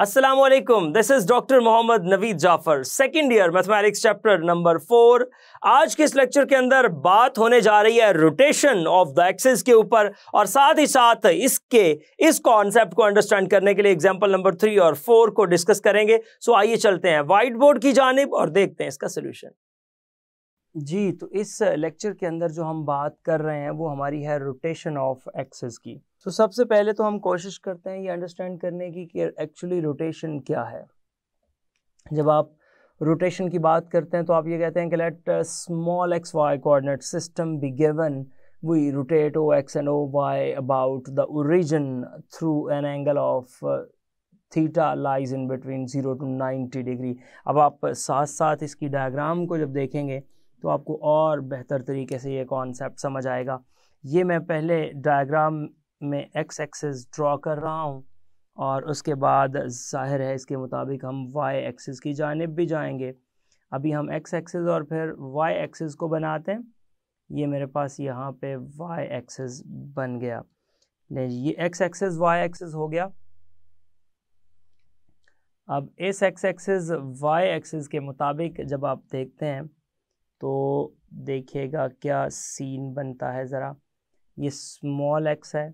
Aslam this is doctor Mohammad Naveed Jafar second year mathematics chapter number four आज के इस लेक्चर के अंदर बात होने जा रही है रोटेशन ऑफ द एक्सेस के ऊपर और साथ ही साथ इसके इस कॉन्सेप्ट को अंडरस्टैंड करने के लिए एग्जाम्पल नंबर थ्री और फोर को डिस्कस करेंगे सो आइए चलते हैं वाइट बोर्ड की जानब और देखते हैं इसका सोल्यूशन जी तो इस लेक्चर के अंदर जो हम बात कर रहे हैं वो हमारी है रोटेशन ऑफ एक्सेस की तो सबसे पहले तो हम कोशिश करते हैं ये अंडरस्टैंड करने की कि एक्चुअली रोटेशन क्या है जब आप रोटेशन की बात करते हैं तो आप ये कहते हैं कि let small X Y coordinate system be given we rotate O X and O Y about the origin through an angle of theta lies in between zero to ninety degree अब आप साथ साथ इसकी डायग्राम को जब देखेंगे तो आपको और बेहतर तरीके से ये कॉन्सेप्ट समझ आएगा ये मैं पहले डायग्राम मैं एक्स एक्सेस ड्रा कर रहा हूँ और उसके बाद जाहिर है इसके मुताबिक हम वाई एक्सेस की जानब भी जाएंगे अभी हम एक्स एक्सेस और फिर वाई एक्सेस को बनाते हैं ये मेरे पास यहाँ पे वाई एक्सेस बन गया ये एक्स एक्सेस वाई एक्सेस हो गया अब इस एक्स एक्सेस वाई एक्सेस के मुताबिक जब आप देखते हैं तो देखिएगा क्या सीन बनता है ज़रा ये स्मॉल एक्स है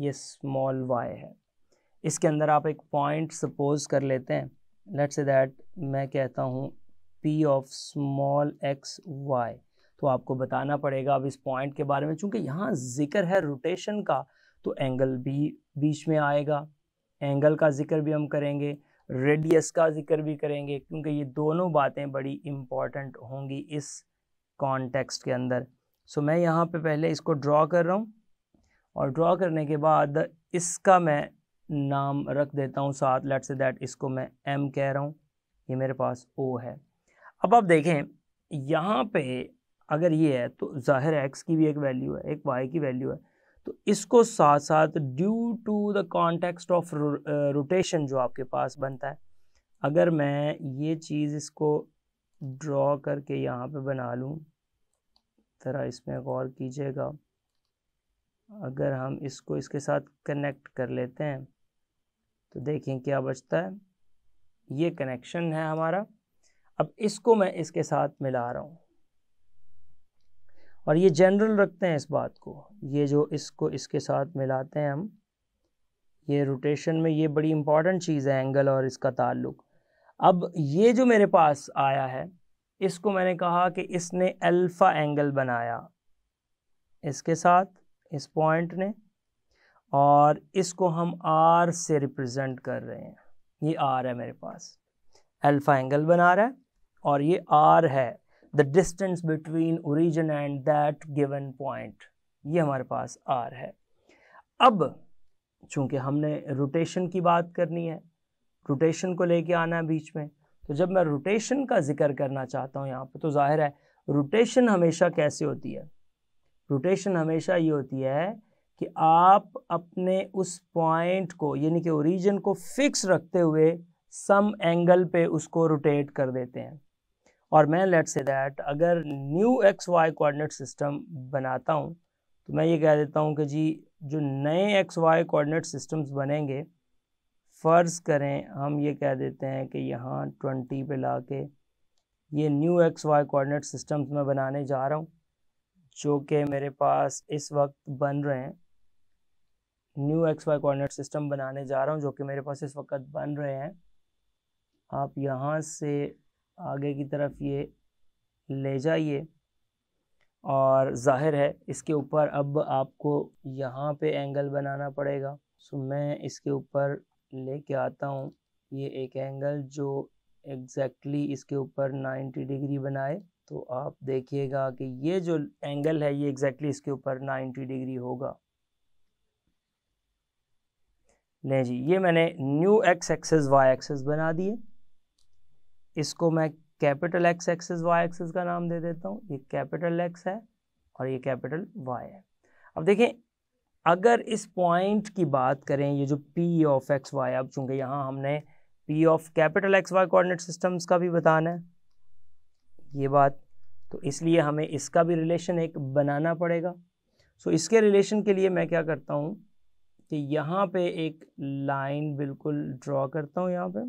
ये स्मॉल वाई है इसके अंदर आप एक पॉइंट सपोज कर लेते हैं लेट्स से दैट मैं कहता हूँ P of small X Y तो आपको बताना पड़ेगा अब इस पॉइंट के बारे में चूँकि यहाँ जिक्र है रोटेशन का तो एंगल भी बीच में आएगा एंगल का जिक्र भी हम करेंगे रेडियस का जिक्र भी करेंगे क्योंकि ये दोनों बातें बड़ी इम्पॉर्टेंट होंगी इस कॉन्टेक्स्ट के अंदर सो so, मैं यहाँ पे पहले इसको ड्रॉ कर रहा हूँ और ड्रा करने के बाद इसका मैं नाम रख देता हूँ साथ लेट से दैट इसको मैं एम कह रहा हूँ ये मेरे पास ओ है अब आप देखें यहाँ पे अगर ये है तो ज़ाहिर एक्स की भी एक वैल्यू है एक वाई की वैल्यू है तो इसको साथ साथ due to the context of rotation जो आपके पास बनता है अगर मैं ये चीज़ इसको ड्रॉ करके यहाँ पे बना लूँ ज़रा इसमें गौर कीजिएगा अगर हम इसको इसके साथ कनेक्ट कर लेते हैं तो देखें क्या बचता है ये कनेक्शन है हमारा अब इसको मैं इसके साथ मिला रहा हूँ और ये जनरल रखते हैं इस बात को ये जो इसको इसके साथ मिलाते हैं हम ये रोटेशन में ये बड़ी इंपॉर्टेंट चीज़ है एंगल और इसका ताल्लुक अब ये जो मेरे पास आया है इसको मैंने कहा कि इसने अल्फ़ा एंगल बनाया इसके साथ इस पॉइंट ने और इसको हम आर से रिप्रेजेंट कर रहे हैं ये आर है मेरे पास अल्फ़ा एंगल बना रहा है और ये आर है the distance between origin and that given point ये हमारे पास आर है अब चूंकि हमने रोटेशन की बात करनी है रोटेशन को लेके आना है बीच में तो जब मैं रोटेशन का जिक्र करना चाहता हूँ यहाँ पर तो जाहिर है रोटेशन हमेशा कैसे होती है रोटेशन हमेशा ये होती है कि आप अपने उस पॉइंट को यानी कि ओरिजिन को फिक्स रखते हुए सम एंगल पे उसको रोटेट कर देते हैं और मैं लेट से दैट अगर new X Y coordinate system बनाता हूँ तो मैं ये कह देता हूँ कि जी जो नए एक्स वाई कोऑर्डिनेट सिस्टम्स बनेंगे फ़र्ज़ करें हम ये कह देते हैं कि यहाँ ट्वेंटी पे ला के ये new X Y coordinate systems मैं बनाने जा रहा हूँ जो कि मेरे पास इस वक्त बन रहे हैं new X Y coordinate system बनाने जा रहा हूँ जो कि मेरे पास इस वक्त बन रहे हैं आप यहाँ से आगे की तरफ ये ले जाइए और जाहिर है इसके ऊपर अब आपको यहाँ पे एंगल बनाना पड़ेगा सो मैं इसके ऊपर लेके आता हूँ ये एक एंगल जो एग्जैक्टली exactly इसके ऊपर 90 डिग्री बनाए तो आप देखिएगा कि ये जो एंगल है ये एग्जैक्टली exactly इसके ऊपर 90 डिग्री होगा नहीं जी ये मैंने new X axes Y axes बना दिए इसको मैं capital X axes Y axes का नाम दे देता हूँ ये कैपिटल एक्स है और ये कैपिटल वाई है अब देखें अगर इस पॉइंट की बात करें ये जो पी ऑफ एक्स वाई अब चूंकि यहाँ हमने P of capital X Y coordinate systems का भी बताना है ये बात तो इसलिए हमें इसका भी रिलेशन एक बनाना पड़ेगा सो so, इसके रिलेशन के लिए मैं क्या करता हूँ कि यहाँ पे एक लाइन बिल्कुल ड्रॉ करता हूँ यहाँ पे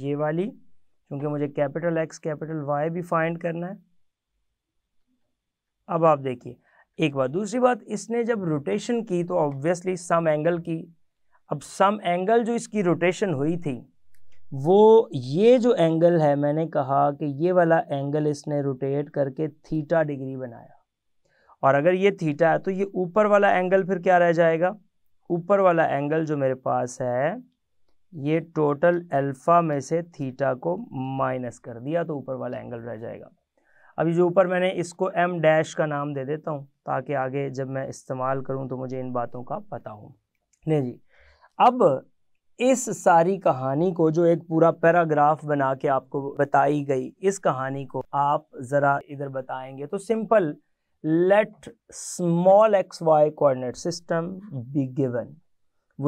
ये वाली क्योंकि मुझे कैपिटल एक्स कैपिटल वाई भी फाइंड करना है अब आप देखिए एक बात दूसरी बात इसने जब रोटेशन की तो ऑब्वियसली सम एंगल की अब सम एंगल जो इसकी रोटेशन हुई थी वो ये जो एंगल है मैंने कहा कि ये वाला एंगल इसने रोटेट करके थीटा डिग्री बनाया और अगर ये थीटा है तो ये ऊपर वाला एंगल फिर क्या रह जाएगा ऊपर वाला एंगल जो मेरे पास है ये टोटल अल्फ़ा में से थीटा को माइनस कर दिया तो ऊपर वाला एंगल रह जाएगा अभी जो ऊपर मैंने इसको एम डैश का नाम दे देता हूँ ताकि आगे जब मैं इस्तेमाल करूँ तो मुझे इन बातों का पता हो नहीं जी अब इस सारी कहानी को जो एक पूरा पैराग्राफ बना के आपको बताई गई इस कहानी को आप जरा इधर बताएंगे तो simple let small X Y coordinate system be given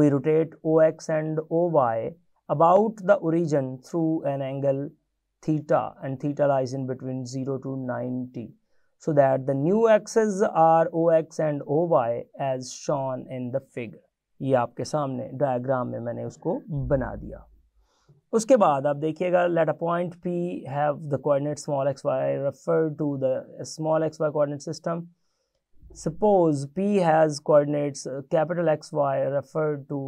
we rotate O X and O Y about the origin through an angle theta and theta lies in between zero to ninety so that the new axes are O X and O Y as shown in the figure ये आपके सामने diagram में मैंने उसको बना दिया उसके बाद आप देखिएगा let a point P have the coordinate small X Y refer to the small X Y coordinate system suppose P has coordinates capital X Y refer to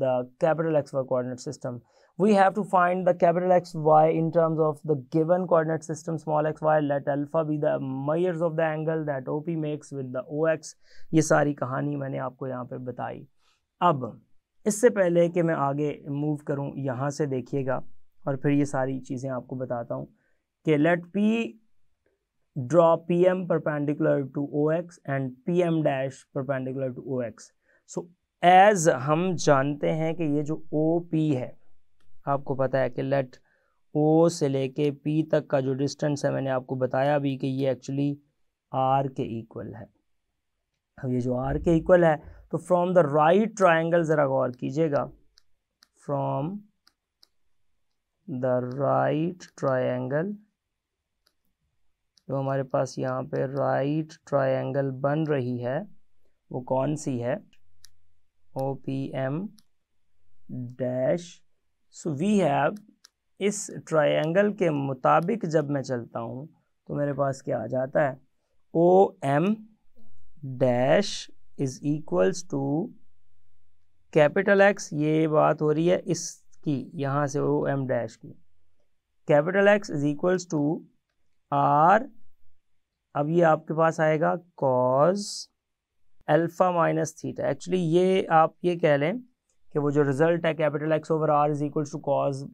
the capital X Y coordinate system we have to find the capital X Y in terms of the given coordinate system small X Y let alpha be the मयर्स of the angle that O P makes with the O x ये सारी कहानी मैंने आपको यहाँ पर बताई अब इससे पहले कि मैं आगे मूव करूं यहाँ से देखिएगा और फिर ये सारी चीज़ें आपको बताता हूँ कि let P draw P M perpendicular to O X and P M dash perpendicular to O X so as हम जानते हैं कि ये जो ओ पी है आपको पता है कि लेट ओ से लेके पी तक का जो डिस्टेंस है मैंने आपको बताया भी कि ये एक्चुअली आर के इक्वल है अब ये जो आर के इक्वल है तो फ्रॉम द राइट ट्राइंगल ज़रा गौर कीजिएगा फ्रॉम द राइट ट्राइंगल जो हमारे पास यहाँ पे राइट ट्राइंगल बन रही है वो कौन सी है O P M dash so we have इस ट्राइंगल के मुताबिक जब मैं चलता हूँ तो मेरे पास क्या आ जाता है O M dash is equals to capital X ये बात हो रही है इसकी यहाँ से वो एम डैश की capital X is equals to R अब ये आपके पास आएगा cos alpha minus theta actually ये आप ये कह लें कि वो जो रिज़ल्ट है capital X over R is equals to cos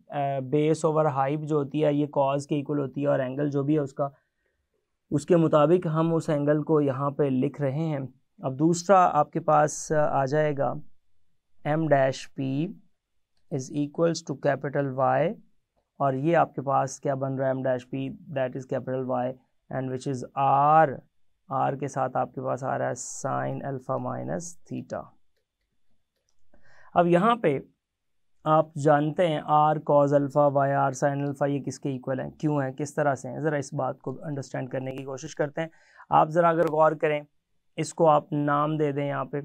base over hyp जो होती है ये कॉज के इक्वल होती है और एंगल जो भी है उसका उसके मुताबिक हम उस एंगल को यहाँ पे लिख रहे हैं अब दूसरा आपके पास आ जाएगा M dash P is equals to capital Y और ये आपके पास क्या बन रहा है M dash P that is capital Y and which is R R के साथ आपके पास आ रहा है साइन अल्फ़ा माइनस थीटा अब यहाँ पे आप जानते हैं R cos alpha Y R sine alpha ये किसके इक्वल हैं क्यों हैं किस तरह से हैं ज़रा इस बात को अंडरस्टैंड करने की कोशिश करते हैं आप ज़रा अगर गौर करें इसको आप नाम दे दें यहाँ पे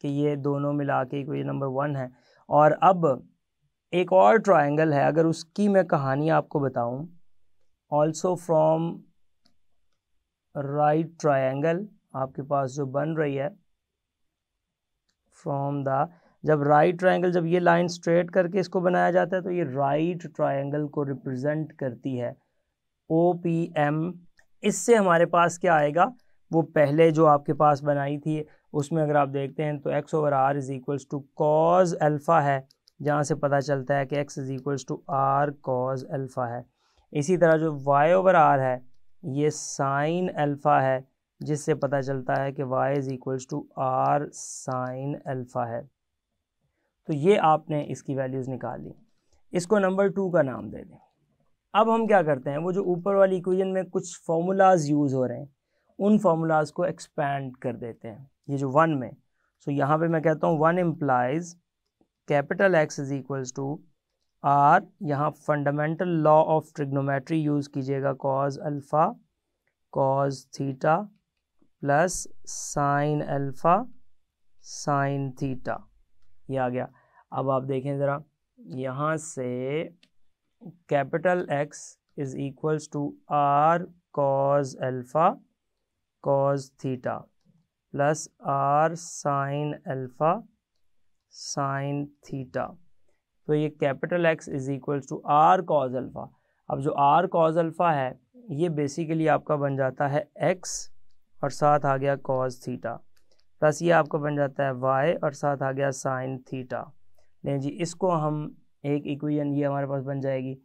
कि ये दोनों मिला के कोई नंबर वन है और अब एक और ट्रायंगल है अगर उसकी मैं कहानी आपको बताऊं ऑल्सो फ्रॉम राइट ट्रायंगल आपके पास जो बन रही है फ्रॉम द जब राइट ट्रायंगल जब ये लाइन स्ट्रेट करके इसको बनाया जाता है तो ये राइट ट्रायंगल को रिप्रेजेंट करती है ओ पी एम इससे हमारे पास क्या आएगा वो पहले जो आपके पास बनाई थी उसमें अगर आप देखते हैं तो X over R is equals to cos alpha है जहाँ से पता चलता है कि X is equals to R cos alpha है इसी तरह जो वाई ओवर आर है ये साइन अल्फ़ा है जिससे पता चलता है कि Y is equals to R sine alpha है तो ये आपने इसकी वैल्यूज़ निकाल ली इसको नंबर टू का नाम दे दें अब हम क्या करते हैं वो जो ऊपर वाली इक्वेशन में कुछ फॉर्मूलाज़ यूज़ हो रहे हैं उन फार्मूलाज को एक्सपैंड कर देते हैं ये जो वन में सो so, यहाँ पे मैं कहता हूँ one implies capital X is equals to R यहाँ fundamental law of trigonometry use कीजिएगा cos alpha cos theta plus sine alpha sine theta ये आ गया अब आप देखें ज़रा यहाँ से capital X is equals to R cos alpha cos theta plus R sine alpha sine theta तो ये capital X is equals to R cos alpha अब जो आर कॉज अल्फ़ा है ये बेसिकली आपका बन जाता है एक्स और साथ आ गया कॉज थीटा प्लस ये आपका बन जाता है वाई और साथ आ गया साइन थीटा नहीं जी इसको हम एक इक्वेशन ये हमारे पास बन जाएगी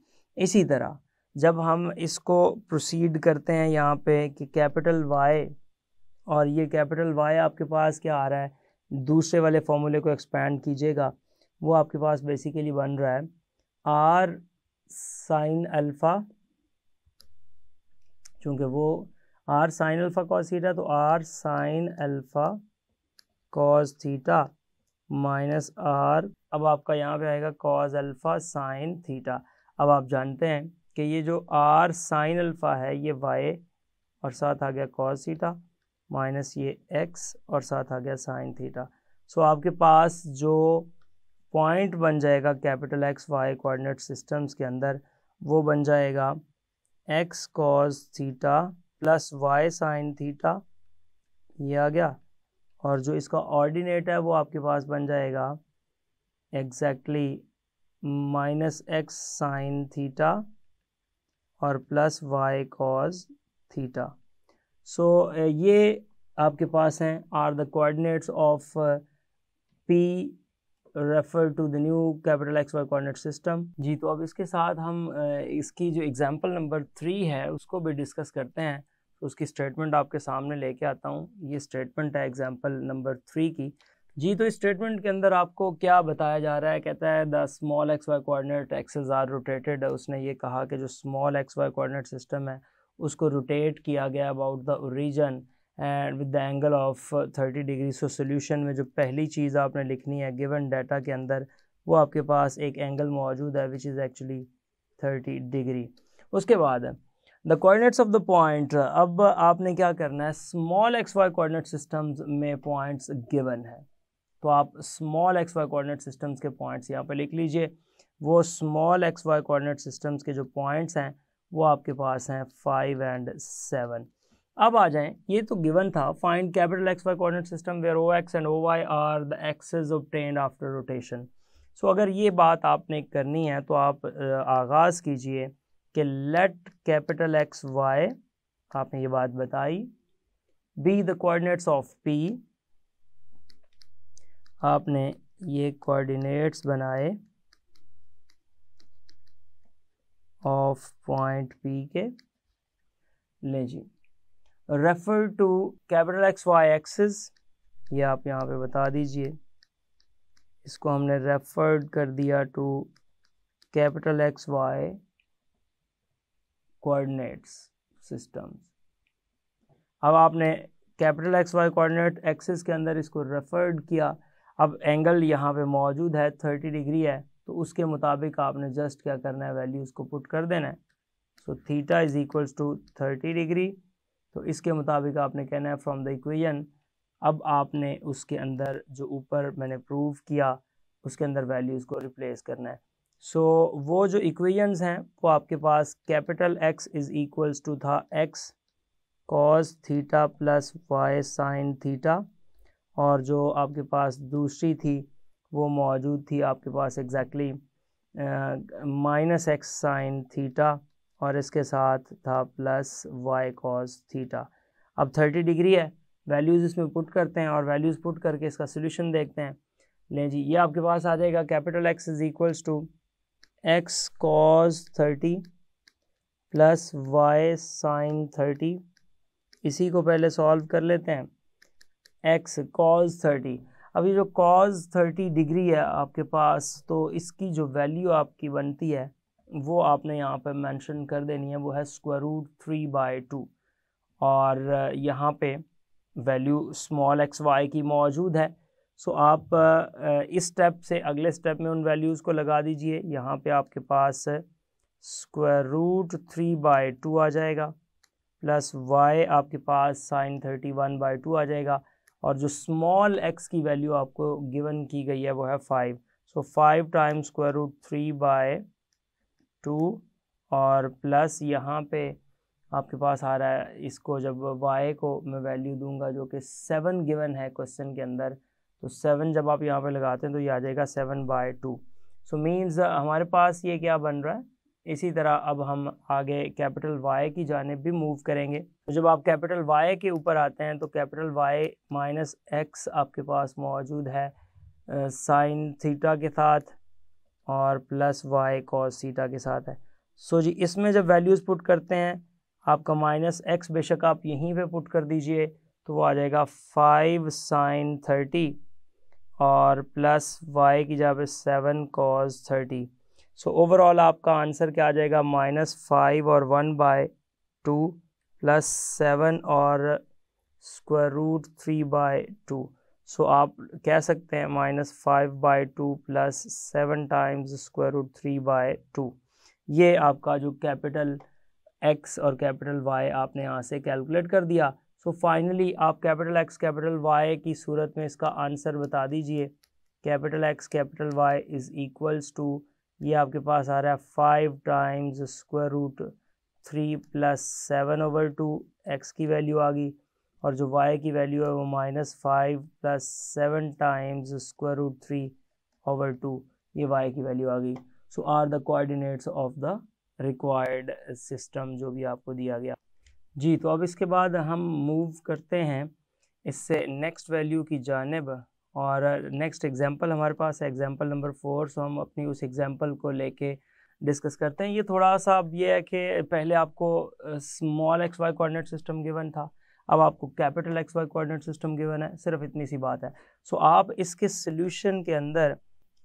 इसी तरह जब हम इसको प्रोसीड करते हैं यहाँ पे कि कैपिटल वाई और ये कैपिटल वाई आपके पास क्या आ रहा है दूसरे वाले फॉर्मूले को एक्सपैंड कीजिएगा वो आपके पास बेसिकली बन रहा है आर साइन अल्फ़ा चूँकि वो R sine alpha cos theta तो R sine alpha cos theta minus R अब आपका यहाँ पे आएगा कॉस अल्फ़ा साइन थीटा अब आप जानते हैं कि ये जो आर साइन अल्फ़ा है ये वाई और साथ आ गया कॉस थीटा माइनस ये एक्स और साथ आ गया साइन थीटा सो आपके पास जो पॉइंट बन जाएगा capital X Y coordinate systems के अंदर वो बन जाएगा X cos theta plus Y sine theta ये आ गया और जो इसका ऑर्डिनेट है वो आपके पास बन जाएगा exactly minus X sine theta और plus Y cos theta so ये आपके पास हैं are the coordinates of P refer to the new capital X Y coordinate system जी तो अब इसके साथ हम इसकी जो एग्जांपल नंबर थ्री है उसको भी डिस्कस करते हैं तो उसकी स्टेटमेंट आपके सामने लेके आता हूँ ये स्टेटमेंट है एग्जांपल नंबर थ्री की जी तो इस स्टेटमेंट के अंदर आपको क्या बताया जा रहा है कहता है the small X Y coordinate axes are rotated उसने ये कहा कि जो small X Y coordinate system है उसको रोटेट किया गया about the origin and with the angle of thirty degree so solution में जो पहली चीज़ आपने लिखनी है गिवन डाटा के अंदर वो आपके पास एक एंगल मौजूद है which is actually thirty degree उसके बाद the coordinates of the point अब आपने क्या करना है small X Y coordinate systems में पॉइंट्स गिवन है तो आप small X Y coordinate systems के पॉइंट्स यहाँ पर लिख लीजिए वो small X Y coordinate systems के जो पॉइंट्स हैं वो आपके पास हैं फाइव एंड सेवन अब आ जाएं ये तो गिवन था find capital X Y coordinate system where O X and O Y are the axes obtained after rotation so अगर ये बात आपने करनी है तो आप आगाज़ कीजिए कि लेट कैपिटल एक्स वाई आपने ये बात बताई be the coordinates of P आपने ये कोऑर्डिनेट्स बनाए ऑफ पॉइंट पी के ले जी refer to capital X Y axis ये आप यहाँ पे बता दीजिए इसको हमने रेफर्ड कर दिया to capital X Y coordinates system अब आपने capital X Y coordinate axis के अंदर इसको रेफर्ड किया अब एंगल यहाँ पे मौजूद है थर्टी डिग्री है तो उसके मुताबिक आपने जस्ट क्या करना है वैल्यू उसको पुट कर देना है so theta is equals to thirty degree तो इसके मुताबिक आपने कहना है फ्रॉम द इक्वेशन अब आपने उसके अंदर जो ऊपर मैंने प्रूव किया उसके अंदर वैल्यूज़ को रिप्लेस करना है सो so, वो जो इक्वेशंस हैं वो आपके पास capital X is equals to था X cos theta plus Y sine theta और जो आपके पास दूसरी थी वो मौजूद थी आपके पास exactly minus X sine theta और इसके साथ था प्लस वाई कॉस थीटा अब थर्टी डिग्री है वैल्यूज़ इसमें पुट करते हैं और वैल्यूज़ पुट करके इसका सोल्यूशन देखते हैं ले जी ये आपके पास आ जाएगा capital X is equals to X cos thirty plus Y sine thirty इसी को पहले सॉल्व कर लेते हैं एक्स कॉज थर्टी अभी जो कॉज थर्टी डिग्री है आपके पास तो इसकी जो वैल्यू आपकी बनती है वो आपने यहाँ पर मेंशन कर देनी है वो है square root three by two और यहाँ पे वैल्यू स्मॉल एक्स वाई की मौजूद है सो आप इस स्टेप से अगले स्टेप में उन वैल्यूज़ को लगा दीजिए यहाँ पे आपके पास square root three by two आ जाएगा प्लस वाई आपके पास sine thirty one by two आ जाएगा और जो स्मॉल एक्स की वैल्यू आपको गिवन की गई है वो है five so five time square root three by two और प्लस यहाँ पे आपके पास आ रहा है इसको जब वाई को मैं वैल्यू दूंगा जो कि सेवन गिवन है क्वेश्चन के अंदर तो सेवन जब आप यहाँ पे लगाते हैं तो ये आ जाएगा seven by two so means हमारे पास ये क्या बन रहा है इसी तरह अब हम आगे कैपिटल वाई की जानब भी मूव करेंगे तो जब आप कैपिटल वाई के ऊपर आते हैं तो कैपिटल वाई माइनस एक्स आपके पास मौजूद है साइन थीटा के साथ और प्लस वाई कॉस थीटा के साथ है सो so जी इसमें जब वैल्यूज़ पुट करते हैं आपका माइनस एक्स बेशक आप यहीं पे पुट कर दीजिए तो वो आ जाएगा फाइव साइन थर्टी और प्लस वाई की जगह पे seven cos thirty so overall आपका आंसर क्या आ जाएगा माइनस फाइव और one by two plus seven और square root three by two so आप कह सकते हैं minus five by two plus seven times square root three by two ये आपका जो कैपिटल एक्स और कैपिटल वाई आपने यहाँ से कैलकुलेट कर दिया सो so फाइनली आप कैपिटल एक्स कैपिटल वाई की सूरत में इसका आंसर बता दीजिए capital X capital Y is equals to ये आपके पास आ रहा है five times square root three plus seven over two X की वैल्यू आ गई और जो वाई की वैल्यू है वो minus five plus seven times square root three over two ये वाई की वैल्यू आ गई so are the coordinates of the required system जो भी आपको दिया गया जी तो अब इसके बाद हम मूव करते हैं इससे नेक्स्ट वैल्यू की जानब और नेक्स्ट एग्जांपल हमारे पास है एग्जांपल नंबर फोर सो हम अपनी उस एग्जांपल को लेके डिस्कस करते हैं ये थोड़ा सा अब ये है कि पहले आपको small X Y coordinate system given था अब आपको capital X Y coordinate system given है सिर्फ इतनी सी बात है सो so, आप इसके सोल्यूशन के अंदर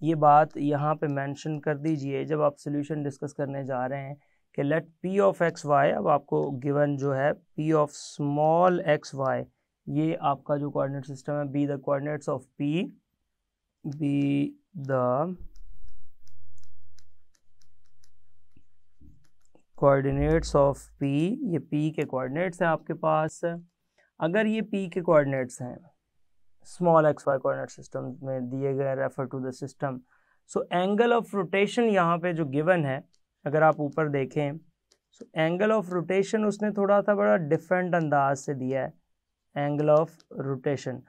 ये बात यहाँ पे मेंशन कर दीजिए जब आप सोल्यूशन डिस्कस करने जा रहे हैं कि let P of X Y अब आपको गिवन जो है P of small X Y ये आपका जो कोऑर्डिनेट सिस्टम है be the coordinates of P be the coordinates of P ये पी के कोऑर्डिनेट्स हैं आपके पास अगर ये पी के कोऑर्डिनेट्स हैं small X Y coordinate system में दिए गए refer to the system so angle of rotation यहाँ पे जो गिवन है अगर आप ऊपर देखें सो एंगल ऑफ रोटेशन उसने थोड़ा सा बड़ा डिफरेंट अंदाज से दिया है angle of rotation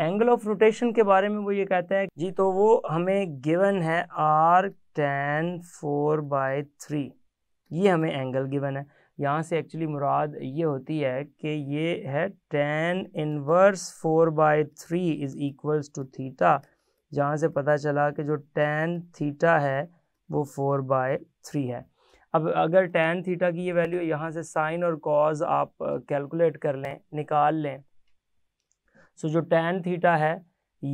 angle of rotation के बारे में वो ये कहता है जी तो वो हमें गिवन है R tan four by three ये हमें एंगल गिवन है यहाँ से एक्चुअली मुराद ये होती है कि ये है tan inverse four by three is equals to theta जहाँ से पता चला कि जो टेन थीटा है वो फोर बाय थ्री है अब अगर टेन थीटा की ये वैल्यू यहाँ से साइन और कॉज आप कैलकुलेट कर लें निकाल लें सो जो टेन थीटा है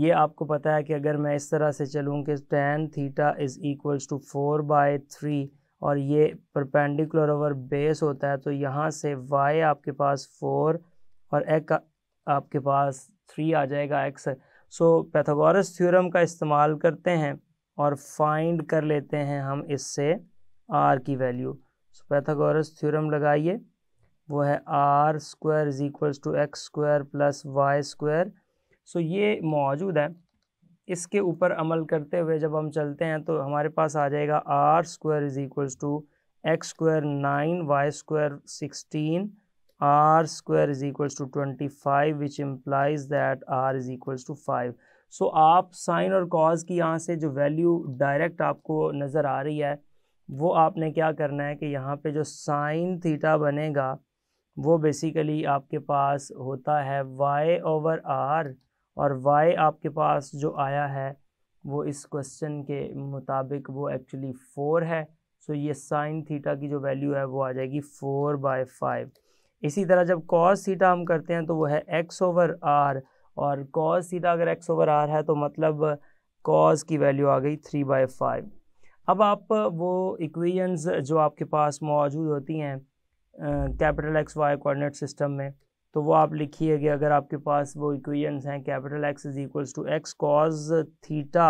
ये आपको पता है कि अगर मैं इस तरह से चलूँ कि tan theta is equals to four by three और ये परपेंडिकुलर ओवर बेस होता है तो यहाँ से वाई आपके पास फोर और एक आपके पास थ्री आ जाएगा एक्स सो पैथागोरस थ्योरम का इस्तेमाल करते हैं और फाइंड कर लेते हैं हम इससे आर की वैल्यू सो पैथागोरस थ्योरम लगाइए वो है R square is equals to X square plus Y square so ये मौजूद है इसके ऊपर अमल करते हुए जब हम चलते हैं तो हमारे पास आ जाएगा R square is equals to X square nine Y square sixteen R square is equals to twenty five which implies that R is equals to five so आप साइन और कॉज की यहाँ से जो वैल्यू डायरेक्ट आपको नज़र आ रही है वो आपने क्या करना है कि यहाँ पे जो साइन थीटा बनेगा वो बेसिकली आपके पास होता है वाई ओवर आर और वाई आपके पास जो आया है वो इस क्वेश्चन के मुताबिक वो एक्चुअली फ़ोर है सो ये साइन थीटा की जो वैल्यू है वो आ जाएगी फ़ोर बाय फाइव इसी तरह जब कॉस थीटा हम करते हैं तो वो है एक्स ओवर आर और कॉस थीटा अगर एक्स ओवर आर है तो मतलब कॉस की वैल्यू आ गई थ्री बाय फाइव अब आप वो इक्वेशंस जो आपके पास मौजूद होती हैं capital X Y coordinate system में तो वो आप लिखिएगा अगर आपके पास वो इक्वेशंस हैं capital X is equals to X cos theta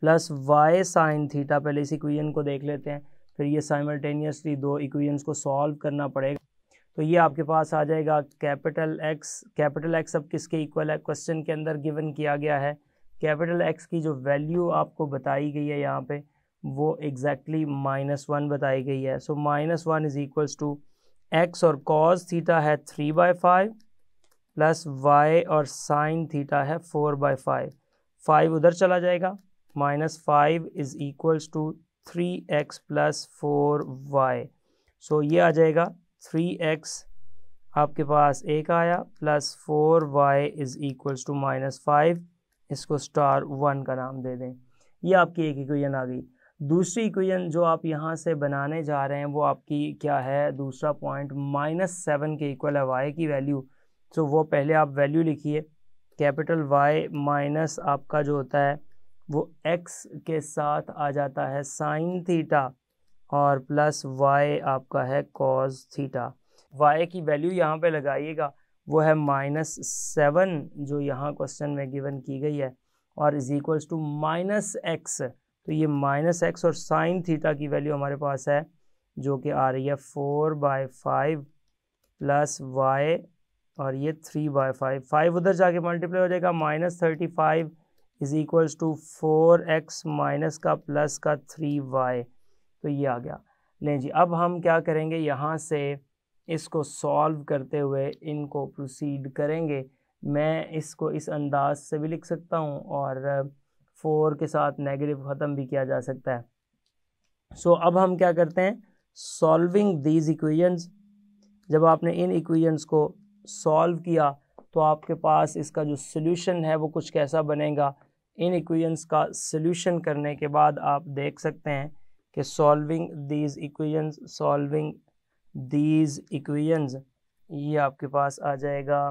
plus Y sine theta पहले इस इक्वेशन को देख लेते हैं फिर ये साइमल्टेनियसली दो इक्वेशंस को सॉल्व करना पड़ेगा तो ये आपके पास आ जाएगा कैपिटल एक्स कैपिटल एक्स अब किसके इक्वल है क्वेश्चन के अंदर गिवन किया गया है कैपिटल एक्स की जो वैल्यू आपको बताई गई है यहाँ पे वो एग्जैक्टली माइनस वन बताई गई है so minus one is equals to X और कॉज थीटा है three by five plus Y और साइन थीटा है फोर बाई फाइव फाइव उधर चला जाएगा minus five is equals to three X plus four Y so ये आ जाएगा थ्री एक्स आपके पास एक आया plus four Y is equals to minus five इसको स्टार वन का नाम दे दें ये आपकी एक इक्वेशन आ गई दूसरी इक्वेशन जो आप यहाँ से बनाने जा रहे हैं वो आपकी क्या है दूसरा पॉइंट माइनस सेवन के इक्वल है वाई की वैल्यू तो वो पहले आप वैल्यू लिखिए कैपिटल वाई माइनस आपका जो होता है वो एक्स के साथ आ जाता है साइन थीटा और प्लस वाई आपका है कॉज थीटा वाई की वैल्यू यहाँ पे लगाइएगा वो है माइनस सेवन जो यहाँ क्वेश्चन में गिवन की गई है और is equals to minus X तो ये माइनस एक्स और साइन थीटा की वैल्यू हमारे पास है जो कि आ रही है four by five plus Y और ये थ्री बाय फाइव फाइव उधर जाके मल्टीप्लाई हो जाएगा minus thirty five is equals to four X minus का प्लस का थ्री वाई तो ये आ गया लें जी अब हम क्या करेंगे यहाँ से इसको सॉल्व करते हुए इनको प्रोसीड करेंगे मैं इसको इस अंदाज से भी लिख सकता हूँ और फोर के साथ नेगेटिव ख़त्म भी किया जा सकता है सो so, अब हम क्या करते हैं सॉल्विंग दीज इक्वेशंस जब आपने इन इक्वेशंस को सॉल्व किया तो आपके पास इसका जो सोल्यूशन है वो कुछ कैसा बनेगा इन इक्वेशंस का सोल्यूशन करने के बाद आप देख सकते हैं कि solving these equations solving these equations ये आपके पास आ जाएगा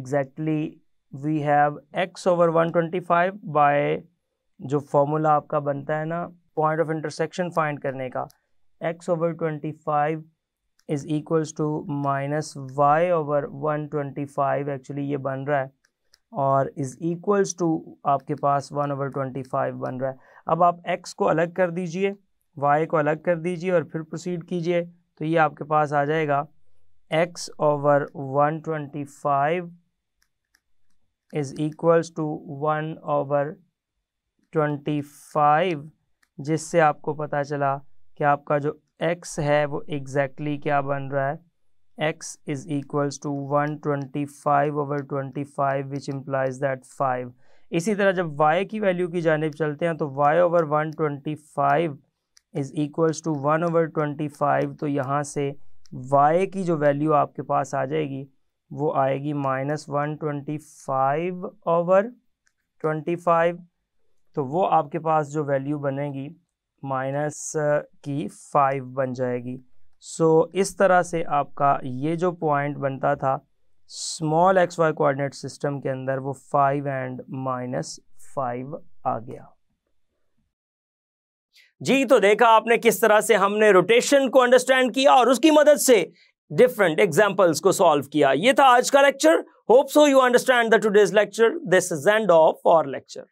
exactly exactly we have X over 125 by जो फॉर्मूला आपका बनता है ना पॉइंट ऑफ इंटरसेक्शन फाइंड करने का X over 25 is equals to minus Y over 125 actually ये बन रहा है और इज़ इक्वल्स टू आपके पास वन ओवर ट्वेंटी फाइव बन रहा है अब आप एक्स को अलग कर दीजिए वाई को अलग कर दीजिए और फिर प्रोसीड कीजिए तो ये आपके पास आ जाएगा X over one twenty five is equals to one over twenty five जिससे आपको पता चला कि आपका जो x है वो एग्जैक्टली exactly क्या बन रहा है x is equals to one twenty five over twenty five which implies that five इसी तरह जब y की वैल्यू की जानब चलते हैं तो y over one twenty five is equals to one over twenty five तो यहाँ से y की जो वैल्यू आपके पास आ जाएगी वो आएगी minus one twenty five over twenty five तो वो आपके पास जो वैल्यू बनेगी माइनस की फाइव बन जाएगी सो so, इस तरह से आपका ये जो पॉइंट बनता था small X Y coordinate system के अंदर वो फाइव एंड माइनस फाइव आ गया जी तो देखा आपने किस तरह से हमने रोटेशन को अंडरस्टैंड किया और उसकी मदद से डिफरेंट एग्जाम्पल्स को सॉल्व किया ये था आज का lecture hope so you understand the today's lecture this is end of our lecture